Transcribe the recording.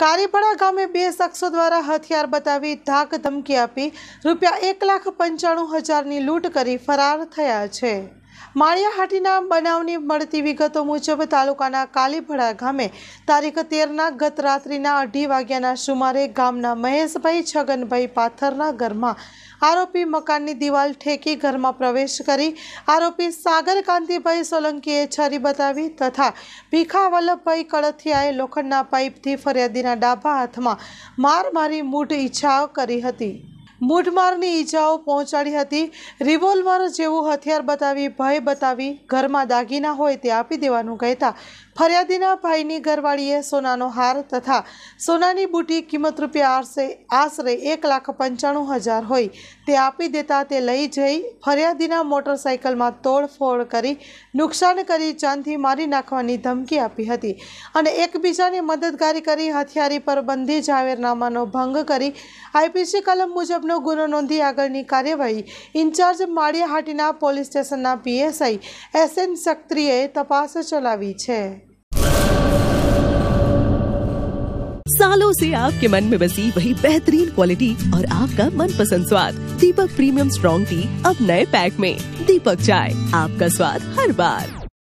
કારીપડા ગામે બે શખ્સો દ્વારા હથિયાર બતાવી ધાક ધમકી આપી રૂપિયા એક લાખ પંચાણું હજારની લૂંટ કરી ફરાર થયા છે માળિયાહાટીના બનાવની મળતી વિગતો મુજબ તાલુકાના કાલીભડા ગામે તારીખ તેરના ગત રાત્રિના અઢી વાગ્યાના સુમારે ગામના મહેશભાઈ છગનભાઈ પાથરના ઘરમાં આરોપી મકાનની દિવાલ ઠેકી ઘરમાં પ્રવેશ કરી આરોપી સાગરકાંતિભાઈ સોલંકીએ છરી બતાવી તથા ભીખા વલ્લભભાઈ કળથિયાએ લોખંડના પાઇપથી ફરિયાદીના ડાભા હાથમાં માર મારી મૂઢ ઈચ્છાઓ કરી હતી મૂઢમારની ઈજાઓ પહોંચાડી હતી રિવોલ્વર જેવું હથિયાર બતાવી ભય બતાવી ઘરમાં દાગીના હોય તે આપી દેવાનું કહેતા ફરિયાદીના ભાઈની ઘરવાળીએ સોનાનો હાર તથા સોનાની બુટી કિંમત રૂપિયા આશરે આશરે એક લાખ પંચાણું હજાર હોય તે આપી દેતા તે લઈ જઈ ફરિયાદીના મોટરસાઇકલમાં તોડફોડ કરી નુકસાન કરી ચાંદી મારી નાખવાની ધમકી આપી હતી અને એકબીજાની મદદગારી કરી હથિયારી પર બંધી જાહેરનામાનો ભંગ કરી આઈપીસી કલમ મુજબ નો ગુનો નોંધી આગળની કાર્યવાહી ઇન્ચાર્જ માળિયાહાટીના પોલીસ સ્ટેશનના પીએસઆઈ એસએન સક્ત્રીએ તપાસ ચલાવી છે સાલૂસી આપકે મનમે बसी वही બેહતરીન ક્વોલિટીસ ઓર આપકા મનપસંદ સ્વાદ દીપક પ્રીમિયમ સ્ટ્રોંગ ટી અબ નય પેક મે દીપક ચાય આપકા સ્વાદ હર બાર